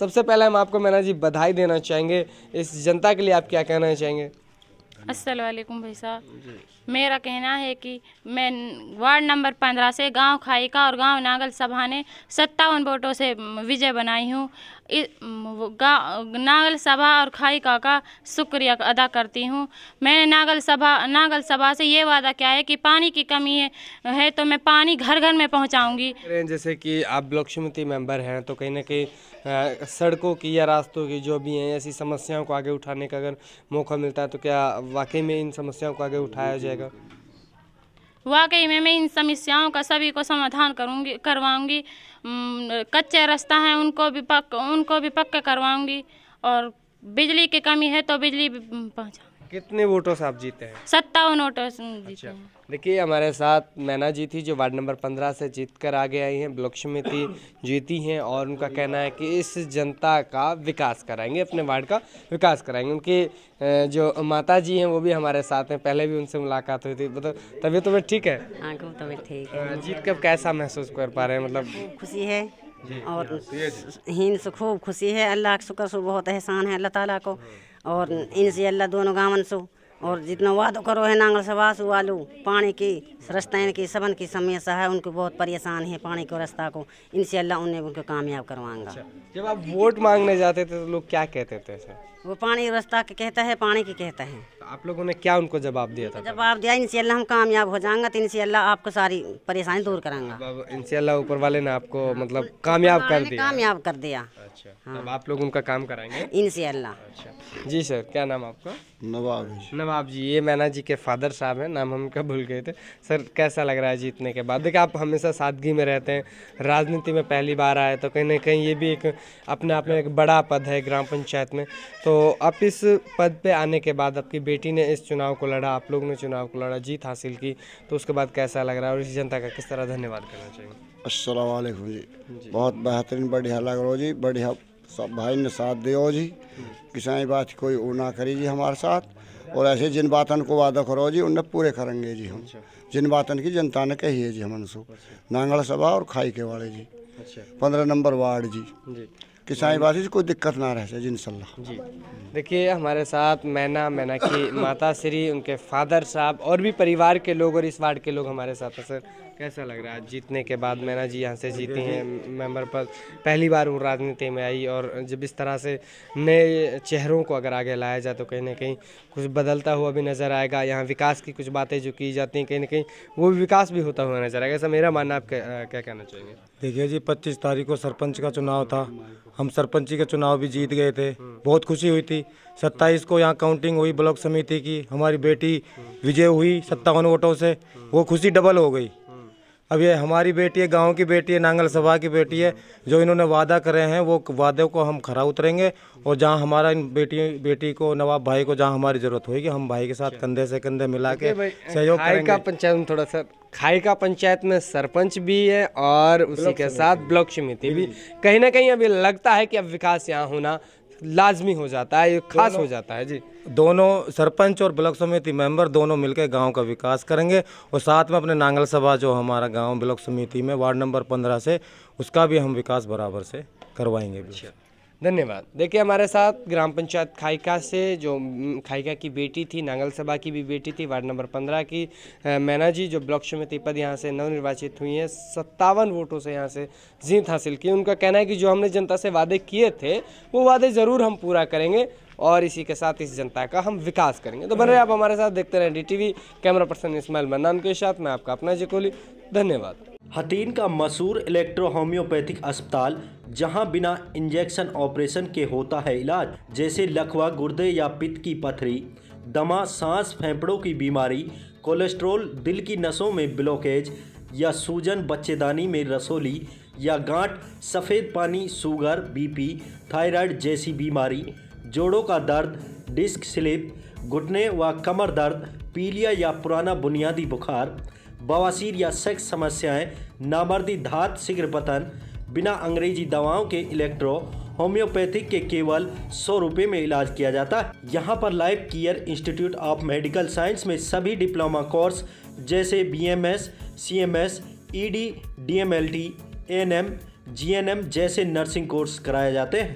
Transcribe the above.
सबसे पहले हम आपको मैना जी बधाई देना चाहेंगे इस जनता के लिए आप क्या कहना चाहेंगे असलकुम भाई साहब मेरा कहना है कि मैं वार्ड नंबर पंद्रह से गांव का और गांव नागल सभा ने सत्तावन वोटों से विजय बनाई हूँ नागल सभा और खाई का शुक्रिया अदा करती हूँ मैंने नागल सभा नागल सभा से ये वादा किया है कि पानी की कमी है, है तो मैं पानी घर घर में पहुँचाऊँगी जैसे कि आप लक्ष्मी समिति मेंबर हैं तो कहीं ना कहीं सड़कों की या रास्तों की जो भी हैं ऐसी समस्याओं को आगे उठाने का अगर मौका मिलता है तो क्या वाकई में इन समस्याओं को आगे उठाया जाएगा वाकई में मैं इन समस्याओं का सभी को समाधान करूँगी करवाऊँगी कच्चे रास्ता हैं उनको भी पक उनको भी पक्का करवाऊँगी और बिजली की कमी है तो बिजली भी पहुँचा कितने वोटों से आप जीते हैं सत्तावन वोटों से जीते अच्छा। देखिए हमारे साथ मैना जी थी जो वार्ड नंबर पंद्रह से जीत कर आगे आई हैं ब्लॉक समिति जीती हैं और उनका कहना है कि इस जनता का विकास कराएंगे अपने वार्ड का विकास कराएंगे उनके जो माता जी हैं वो भी हमारे साथ हैं पहले भी उनसे मुलाकात हुई थी मतलब तबीयत तबियत ठीक है हाँ, जीत कर कैसा महसूस कर पा रहे हैं मतलब खुशी है और हाँ, से खूब खुशी है अल्लाह का शुक्र बहुत एहसान है अल्लाह ताला को हाँ। और इनसे अल्लाह दोनों गावन सो और जितना वादो करो है नांगल सवास वालू पानी की रस्ता की सबन की समस्या है उनको बहुत परेशान है पानी को रास्ता को इनसे अल्लाह उन्हें उनको कामयाब करवाऊंगा अच्छा, जब आप वोट मांगने जाते थे तो लोग क्या कहते थे सर वो पानी रास्ता के कहता है पानी की कहता है आप लोगों ने क्या उनको जवाब दिया था जवाब दिया इनशाला हम कामयाब हो जाएंगे तो इनशाला आपको सारी परेशानी दूर करेंगे इनशाला ऊपर वाले ने आपको मतलब कामयाब कर दिया कामयाब कर दिया अच्छा हाँ। आप लोग उनका काम कराएंगे इनशाला अच्छा जी सर क्या नाम आपका नवाब नवाब जी ये मैना जी के फादर साहब हैं नाम हम कब भूल गए थे सर कैसा लग रहा है जीतने के बाद देखिए आप हमेशा सादगी में रहते हैं राजनीति में पहली बार आए तो कहीं ना कहीं ये भी एक अपने आप में एक बड़ा पद है ग्राम पंचायत में तो आप इस पद पे आने के बाद आपकी बेटी पार्टी ने इस चुनाव को लड़ा आप लोग ने चुनाव को लड़ा जीत हासिल की तो उसके बाद कैसा लग रहा है और इस जनता का किस तरह धन्यवाद करना चाहिए असलकुम जी।, बहुत बेहतरीन बढ़िया लग रहा जी बढ़िया सब भाई ने साथ दियो जी किसानी बात कोई वो ना करी जी हमारे साथ और ऐसे जिन बातन को वादा करो जी उन्हें पूरे करेंगे जी हम अच्छा। जिन बातन की जनता ने कही है जी हम उनसो अच्छा। नांगल सभा और खाई के वाले जी अच्छा। पंद्रह नंबर वार्ड जी किसान वासी से कोई दिक्कत ना रह जाए इनशाला जी देखिए हमारे साथ मैना मैना की माता श्री उनके फादर साहब और भी परिवार के लोग और इस वार्ड के लोग हमारे साथ हैं सर कैसा लग रहा है जीतने के बाद मैना जी यहाँ से जीती हैं मेंबर पर पहली बार वो राजनीति में आई और जब इस तरह से नए चेहरों को अगर आगे लाया जाए तो कहीं ना कहीं कुछ बदलता हुआ भी नज़र आएगा यहाँ विकास की कुछ बातें जो की जाती हैं कहीं ना कहीं वो भी विकास भी होता हुआ नज़र आएगा ऐसा मेरा मानना आप क्या, क्या कहना चाहेंगे देखिए जी पच्चीस तारीख को सरपंच का चुनाव था हम सरपंची का चुनाव भी जीत गए थे हम्म। बहुत खुशी हुई थी सत्ताईस को यहाँ काउंटिंग हुई ब्लॉक समिति की हमारी बेटी विजय हुई सत्तावन वोटों से हम्म। वो खुशी डबल हो गई अब ये हमारी बेटी है गांव की बेटी है नांगल सभा की बेटी है जो इन्होंने वादा करे हैं वो वादे को हम खरा उतरेंगे और जहां हमारा इन बेटी बेटी को नवाब भाई को जहां हमारी जरूरत होगी हम भाई के साथ अच्छा। कंधे से कंधे मिला के सहयोग करेंगे का पंचायत में थोड़ा सा खाई का पंचायत में सरपंच भी है और उसी के साथ ब्लॉक समिति भी कहीं ना कहीं अभी लगता है कि अब विकास यहाँ होना लाजमी हो जाता है खास हो जाता है जी दोनों सरपंच और ब्लॉक समिति मेंबर दोनों मिलकर गांव का विकास करेंगे और साथ में अपने नांगल सभा जो हमारा गांव ब्लॉक समिति में वार्ड नंबर पंद्रह से उसका भी हम विकास बराबर से करवाएंगे अच्छा। धन्यवाद देखिए हमारे साथ ग्राम पंचायत खाइका से जो खाइका की बेटी थी नांगल सभा की भी बेटी थी वार्ड नंबर पंद्रह की मैना जी जो ब्लॉक समिति पद यहाँ से नवनिर्वाचित हुई हैं सत्तावन वोटों से यहाँ से जीत हासिल की उनका कहना है कि जो हमने जनता से वादे किए थे वो वादे ज़रूर हम पूरा करेंगे और इसी के साथ इस जनता का हम विकास करेंगे तो बने आप हमारे साथ देखते रहें डी कैमरा पर्सन इसमाइल मन्नान के साथ मैं आपका अपना जकोली धन्यवाद हतीन का मशहूर इलेक्ट्रो होम्योपैथिक अस्पताल जहां बिना इंजेक्शन ऑपरेशन के होता है इलाज जैसे लखवा गुर्दे या पित्त की पथरी दमा सांस फेफड़ों की बीमारी कोलेस्ट्रोल दिल की नसों में ब्लॉकेज या सूजन बच्चेदानी में रसोली या गांठ सफ़ेद पानी शुगर बीपी थायराइड जैसी बीमारी जोड़ों का दर्द डिस्क स्लिप घुटने व कमर दर्द पीलिया या पुराना बुनियादी बुखार बवासीर या सेक्स समस्याएं, नामर्दी धात शीघ्र पतन बिना अंग्रेजी दवाओं के इलेक्ट्रो होम्योपैथिक के केवल सौ रुपये में इलाज किया जाता है यहाँ पर life care institute of medical science में सभी डिप्लोमा कोर्स जैसे B M S C M S E D D M L T N M G N M जैसे नर्सिंग कोर्स कराए जाते हैं